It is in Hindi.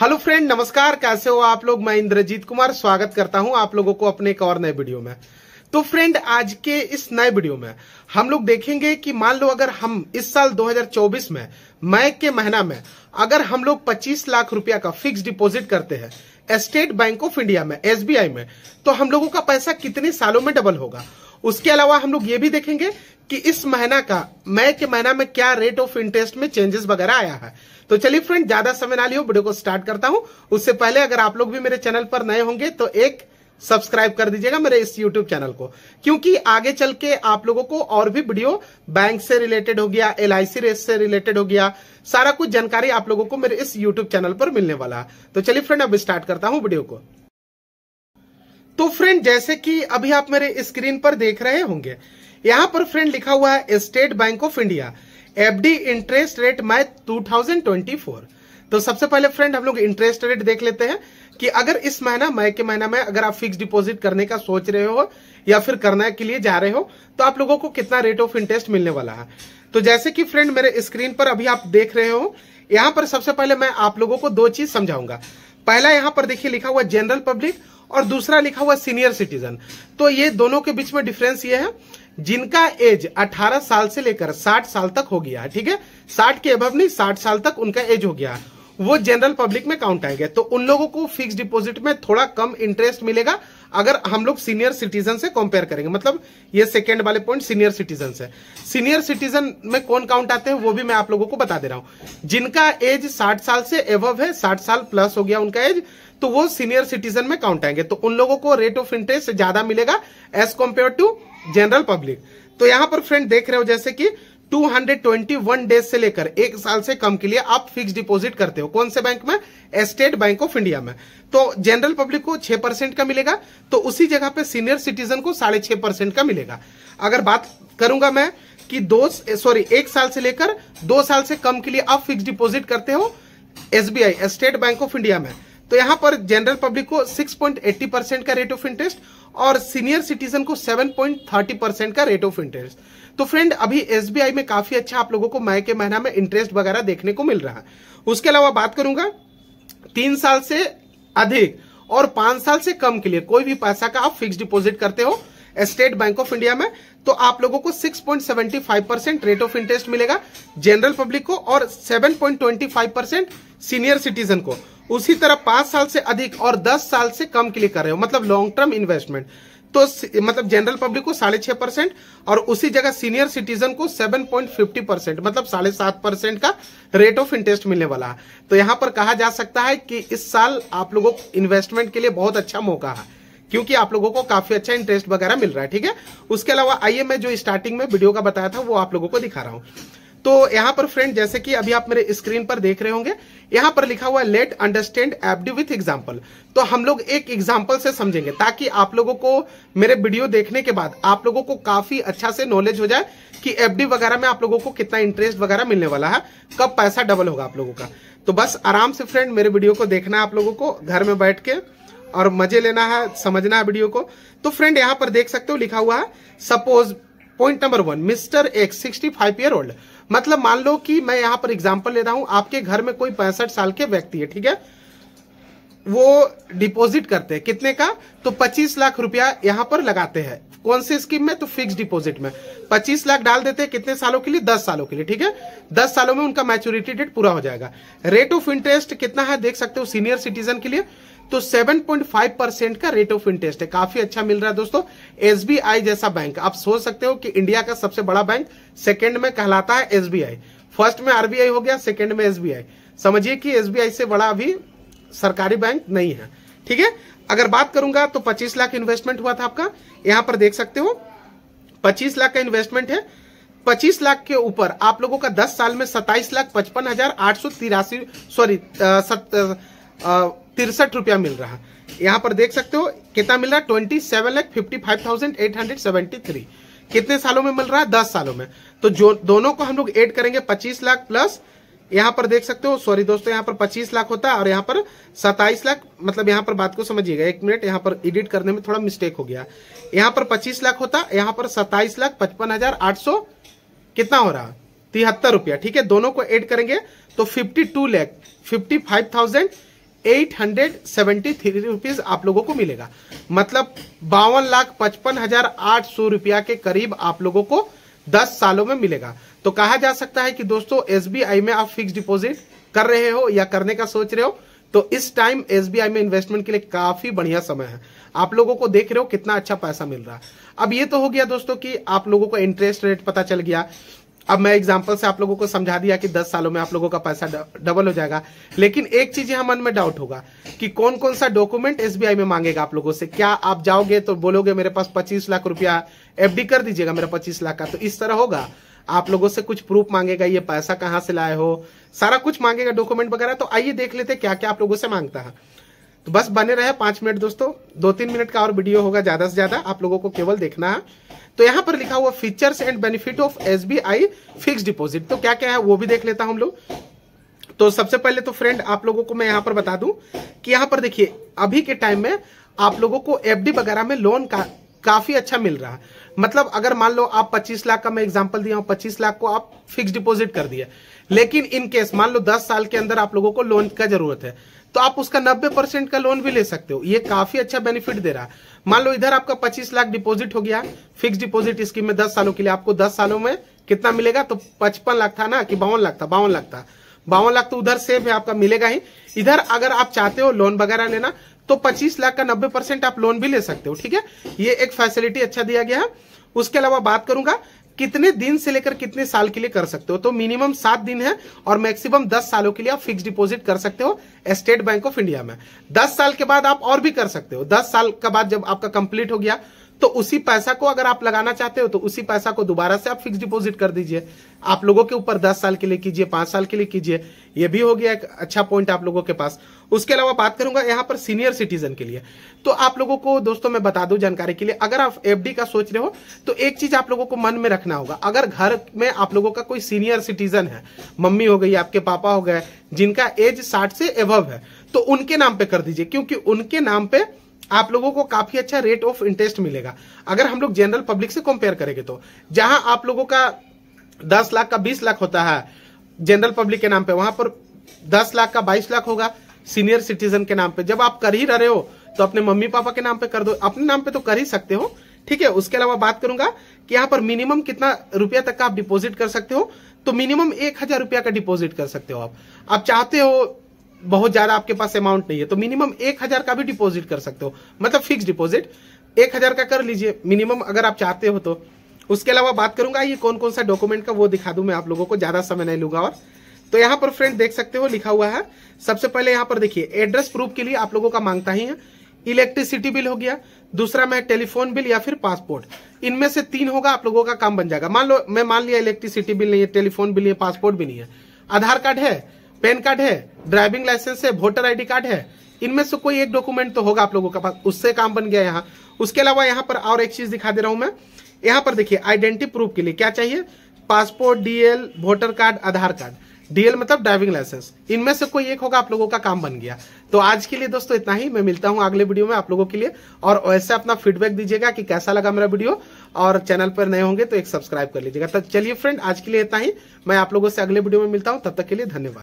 हेलो फ्रेंड नमस्कार कैसे हो आप लोग मैं इंद्रजीत कुमार स्वागत करता हूं आप लोगों को अपने एक और नए वीडियो में तो फ्रेंड आज के इस नए वीडियो में हम लोग देखेंगे कि मान लो अगर हम इस साल 2024 में मई के महीना में अगर हम लोग 25 लाख रुपया का फिक्स डिपॉजिट करते हैं स्टेट बैंक ऑफ इंडिया में एसबीआई में तो हम लोगों का पैसा कितने सालों में डबल होगा उसके अलावा हम लोग ये भी देखेंगे कि इस महीना का मई के महीना में क्या रेट ऑफ इंटरेस्ट में चेंजेस वगैरह आया है तो चलिए फ्रेंड ज्यादा समय ना लियो वीडियो को स्टार्ट करता हूं उससे पहले अगर आप लोग भी मेरे चैनल पर नए होंगे तो एक सब्सक्राइब कर दीजिएगा मेरे इस यूट्यूब चैनल को क्योंकि आगे चल के आप लोगों को और भी वीडियो बैंक से रिलेटेड हो गया एल आई से रिलेटेड हो गया सारा कुछ जानकारी आप लोगों को मेरे इस यूट्यूब चैनल पर मिलने वाला है तो चलिए फ्रेंड अब स्टार्ट करता हूं वीडियो को तो फ्रेंड जैसे कि अभी आप मेरे स्क्रीन पर देख रहे होंगे यहां पर फ्रेंड लिखा हुआ है State Bank of India FD interest rate twenty 2024 तो सबसे पहले फ्रेंड हम लोग इंटरेस्ट रेट देख लेते हैं कि अगर इस महीना मई के महीना में अगर आप फिक्स डिपॉजिट करने का सोच रहे हो या फिर करने के लिए जा रहे हो तो आप लोगों को कितना रेट ऑफ इंटरेस्ट मिलने वाला है तो जैसे कि फ्रेंड मेरे स्क्रीन पर अभी आप देख रहे हो यहां पर सबसे पहले मैं आप लोगों को दो चीज समझाऊंगा पहला यहां पर देखिए लिखा हुआ जनरल पब्लिक और दूसरा लिखा हुआ सीनियर सिटीजन तो ये दोनों के बीच में डिफरेंस ये है जिनका एज 18 साल से लेकर 60 साल तक हो गया ठीक है 60 के अभव नहीं 60 साल तक उनका एज हो गया वो जनरल पब्लिक में काउंट आएगा तो उन लोगों को फिक्स डिपॉजिट में थोड़ा कम इंटरेस्ट मिलेगा अगर हम लोग सीनियर सिटीजन से कंपेयर करेंगे मतलब ये सेकेंड वाले पॉइंट सीनियर सिटीजन से सीनियर सिटीजन में कौन काउंट आते हैं वो भी मैं आप लोगों को बता दे रहा हूं जिनका एज साठ साल से अभव है साठ साल प्लस हो गया उनका एज तो वो सीनियर सिटीजन में काउंट आएंगे तो उन लोगों को रेट ऑफ इंटरेस्ट ज्यादा मिलेगा as compared to general public तो यहां पर फ्रेंड देख रहे हो जैसे कि 221 डेज से लेकर एक साल से कम के लिए आप फिक्स डिपॉजिट करते हो कौन से बैंक में स्टेट बैंक ऑफ इंडिया में तो जनरल पब्लिक को छह परसेंट का मिलेगा तो उसी जगह पे सीनियर सिटीजन को साढ़े छह परसेंट का मिलेगा अगर बात करूंगा मैं कि दो सॉरी एक साल से लेकर दो साल से कम के लिए आप फिक्स डिपोजिट करते हो SBI State Bank of India में तो यहां पर जनरल पब्लिक को 6.80 परसेंट का रेट ऑफ इंटरेस्ट और सीनियर सिटीजन को 7.30 परसेंट का रेट ऑफ इंटरेस्ट तो फ्रेंड अभी एसबीआई में काफी अच्छा आप लोगों को मई के महीना में इंटरेस्ट वगैरह देखने को मिल रहा है उसके अलावा बात करूंगा तीन साल से अधिक और पांच साल से कम के लिए कोई भी पैसा का आप फिक्स डिपोजिट करते हो स्टेट बैंक ऑफ इंडिया में तो आप लोगों को 6.75 परसेंट रेट ऑफ इंटरेस्ट मिलेगा जनरल पब्लिक को और 7.25 परसेंट सीनियर सिटीजन को उसी तरह पांच साल से अधिक और दस साल से कम के लिए कर रहे हो मतलब लॉन्ग टर्म इन्वेस्टमेंट तो मतलब जनरल पब्लिक को साढ़े छह परसेंट और उसी जगह सीनियर सिटीजन को सेवन पॉइंट फिफ्टी परसेंट मतलब साढ़े सात परसेंट का रेट ऑफ इंटरेस्ट मिलने वाला है तो यहां पर कहा जा सकता है कि इस साल आप लोगों को इन्वेस्टमेंट के लिए बहुत अच्छा मौका है क्योंकि आप लोगों को काफी अच्छा इंटरेस्ट वगैरह मिल रहा है ठीक है उसके अलावा आइए मैं जो स्टार्टिंग में वीडियो का बताया था वो आप लोगों को दिखा रहा हूं तो यहां पर फ्रेंड जैसे कि अभी आप मेरे स्क्रीन पर देख रहे होंगे यहां पर लिखा हुआ है let understand FD with example तो हम लोग एक एग्जाम्पल से समझेंगे ताकि आप लोगों को मेरे वीडियो देखने के बाद आप लोगों को काफी अच्छा से नॉलेज हो जाए कि एफडी वगैरह में आप लोगों को कितना इंटरेस्ट वगैरह मिलने वाला है कब पैसा डबल होगा आप लोगों का तो बस आराम से फ्रेंड मेरे वीडियो को देखना है आप लोगों को घर में बैठ के और मजे लेना है समझना है वीडियो को तो फ्रेंड यहां पर देख सकते हो लिखा हुआ है suppose point number one mister X sixty five year old मतलब मान लो कि मैं यहां पर एग्जाम्पल ले रहा हूं आपके घर में कोई पैंसठ साल के व्यक्ति है ठीक है वो डिपॉजिट करते हैं कितने का तो 25 लाख रुपया यहां पर लगाते हैं कौन सी स्कीम में तो फिक्स डिपॉजिट में 25 लाख डाल देते हैं कितने सालों के लिए 10 सालों के लिए ठीक है 10 सालों में उनका मैच्योरिटी डेट पूरा हो जाएगा रेट ऑफ इंटरेस्ट कितना है देख सकते हो सीनियर सिटीजन के लिए तो 7.5 परसेंट का रेट ऑफ इंटरेस्ट है काफी अच्छा मिल रहा है दोस्तों एसबीआई जैसा बैंक आप सोच सकते हो कि इंडिया का सबसे बड़ा बैंक सेकंड में कहलाता है एसबीआई फर्स्ट में आरबीआई हो गया सेकंड में एसबीआई समझिए कि एसबीआई से बड़ा अभी सरकारी बैंक नहीं है ठीक है अगर बात करूंगा तो पच्चीस लाख इन्वेस्टमेंट हुआ था आपका यहां पर देख सकते हो पच्चीस लाख का इन्वेस्टमेंट है 25 लाख के ऊपर आप लोगों का 10 साल में सत्ताईस लाख पचपन हजार आठ सौ तिरासी सॉरी तिरसठ रुपया मिल रहा यहाँ पर देख सकते हो कितना मिल रहा है twenty seven lakh fifty five thousand eight hundred seventy three कितने सालों में मिल रहा है दस सालों में तो जो दोनों को हम लोग एड करेंगे पच्चीस लाख प्लस यहाँ पर देख सकते हो सॉरी दोस्तों यहाँ पर पच्चीस लाख होता है और यहाँ पर सताइस लाख मतलब यहाँ पर बात को समझिएगा एक मिनट यहाँ पर एडिट करने में थोड़ा मिस्टेक हो गया यहाँ पर पच्चीस लाख होता है यहाँ पर सताइस लाख पचपन हजार आठ सौ कितना हो रहा तिहत्तर रुपया ठीक है दोनों को एड करेंगे तो fifty two lakh fifty five thousand eight hundred seventy three rupees आप लोगों को मिलेगा मतलब बावन लाख पचपन हजार आठ सौ रुपया के करीब आप लोगों को दस सालों में मिलेगा तो कहा जा सकता है कि दोस्तों एसबीआई में आप फिक्स डिपॉजिट कर रहे हो या करने का सोच रहे हो तो इस टाइम एसबीआई में इन्वेस्टमेंट के लिए काफी बढ़िया समय है आप लोगों को देख रहे हो कितना अच्छा पैसा मिल रहा है अब ये तो हो गया दोस्तों कि आप लोगों को इंटरेस्ट रेट पता चल गया अब मैं एग्जाम्पल से आप लोगों को समझा दिया कि 10 सालों में आप लोगों का पैसा डबल हो जाएगा लेकिन एक चीज यहाँ मन में डाउट होगा कि कौन कौन सा डॉक्यूमेंट एसबीआई में मांगेगा आप लोगों से क्या आप जाओगे तो बोलोगे मेरे पास पच्चीस लाख रुपया एफडी कर दीजिएगा मेरा पच्चीस लाख का तो इस तरह होगा आप लोगों से कुछ प्रूफ मांगेगा ये पैसा कहाँ से लाए हो सारा कुछ मांगेगा डॉक्यूमेंट वगैरह तो आइए देख लेते क्या क्या आप लोगों से मांगता है तो बस बने रहे पांच मिनट दोस्तों दो तीन मिनट का और वीडियो होगा ज्यादा से ज्यादा आप लोगों को केवल देखना है तो यहाँ पर लिखा हुआ features and benefit of S B I fix deposit तो क्या क्या है वो भी देख लेता हम लोग तो सबसे पहले तो फ्रेंड आप लोगों को मैं यहाँ पर बता दूं कि यहाँ पर देखिए अभी के टाइम में आप लोगों को एफडी वगैरह में लोन का काफी अच्छा मिल रहा है मतलब अगर मान लो आप 25 लाख का मैं एग्जांपल दिया हूं 25 लाख को आप फिक्स डिपॉजिट कर दिए लेकिन इन केस मान लो 10 साल के अंदर आप लोगों को लोन का जरूरत है तो आप उसका 90 परसेंट का लोन भी ले सकते हो ये काफी अच्छा बेनिफिट दे रहा है मान लो इधर आपका 25 लाख डिपॉजिट हो गया फिक्स डिपॉजिट स्कीम में 10 सालों के लिए आपको 10 सालों में कितना मिलेगा तो 55 लाख था ना कि बावन लाख था बावन लाख था बावन लाख तो उधर सेव है आपका मिलेगा ही इधर अगर आप चाहते हो लोन वगैरह लेना तो पच्चीस लाख का नब्बे परसेंट आप लोन भी ले सकते हो ठीक है ये एक फैसिलिटी अच्छा दिया गया है उसके अलावा बात करूंगा कितने दिन से लेकर कितने साल के लिए कर सकते हो तो मिनिमम सात दिन है और मैक्सिमम दस सालों के लिए आप फिक्स डिपॉजिट कर सकते हो स्टेट बैंक ऑफ इंडिया में दस साल के बाद आप और भी कर सकते हो दस साल के बाद जब आपका कंप्लीट हो गया तो उसी पैसा को अगर आप लगाना चाहते हो तो उसी पैसा को दोबारा से आप फिक्स डिपॉजिट कर दीजिए आप लोगों के ऊपर दस साल के लिए कीजिए पांच साल के लिए कीजिए यह भी हो गया एक अच्छा पॉइंट आप लोगों के पास उसके अलावा बात करूंगा यहां पर सीनियर सिटीजन के लिए तो आप लोगों को दोस्तों मैं बता दू जानकारी के लिए अगर आप एफ का सोच रहे हो तो एक चीज आप लोगों को मन में रखना होगा अगर घर में आप लोगों का कोई सीनियर सिटीजन है मम्मी हो गई आपके पापा हो गए जिनका एज साठ से एवव है तो उनके नाम पे कर दीजिए क्योंकि उनके नाम पे आप लोगों को काफी अच्छा रेट ऑफ इंटरेस्ट मिलेगा अगर हम लोग जनरल पब्लिक से कंपेयर करेंगे तो जहां आप लोगों का 10 लाख का 20 लाख होता है जनरल पब्लिक के नाम पे वहां पर 10 लाख का 22 लाख होगा सीनियर सिटीजन के नाम पे जब आप कर ही रहे हो तो अपने मम्मी पापा के नाम पे कर दो अपने नाम पे तो कर ही सकते हो ठीक है उसके अलावा बात करूंगा कि यहाँ पर मिनिमम कितना रुपया तक का आप डिपोजिट कर सकते हो तो मिनिमम एक हजार रुपया का डिपॉजिट कर सकते हो आप आप चाहते हो बहुत ज्यादा आपके पास अमाउंट नहीं है तो मिनिमम एक हजार का भी डिपॉजिट कर सकते हो मतलब फिक्स डिपॉजिट एक हजार का कर लीजिए मिनिमम अगर आप चाहते हो तो उसके अलावा बात करूंगा ये कौन कौन सा डॉक्यूमेंट का वो दिखा दू मैं आप लोगों को ज्यादा समय नहीं लूंगा और तो यहाँ पर फ्रेंड देख सकते हो लिखा हुआ है सबसे पहले यहाँ पर देखिए एड्रेस प्रूफ के लिए आप लोगों का मांगता ही है इलेक्ट्रिसिटी बिल हो गया दूसरा मैं टेलीफोन बिल या फिर पासपोर्ट इनमें से तीन होगा आप लोगों का काम बन जाएगा मान लो मैं मान लिया इलेक्ट्रिसिटी बिल नहीं है टेलीफोन बिल नहीं है पासपोर्ट भी नहीं है आधार कार्ड है पैन कार्ड है ड्राइविंग लाइसेंस है वोटर आईडी कार्ड है इनमें से कोई एक डॉक्यूमेंट तो होगा आप लोगों के पास उससे काम बन गया यहाँ उसके अलावा यहाँ पर और एक चीज दिखा दे रहा हूं मैं यहाँ पर देखिए आइडेंटिटी प्रूफ के लिए क्या चाहिए passport DL voter card Aadhaar card DL मतलब ड्राइविंग लाइसेंस इनमें से कोई एक होगा आप लोगों का काम बन गया तो आज के लिए दोस्तों इतना ही मैं मिलता हूं अगले वीडियो में आप लोगों के लिए और वैसे अपना फीडबैक दीजिएगा कि कैसा लगा मेरा वीडियो और चैनल पर नए होंगे तो एक सब्सक्राइब कर लीजिएगा तो चलिए फ्रेंड आज के लिए इतना ही मैं आप लोगों से अगले वीडियो में मिलता हूं तब तक के लिए धन्यवाद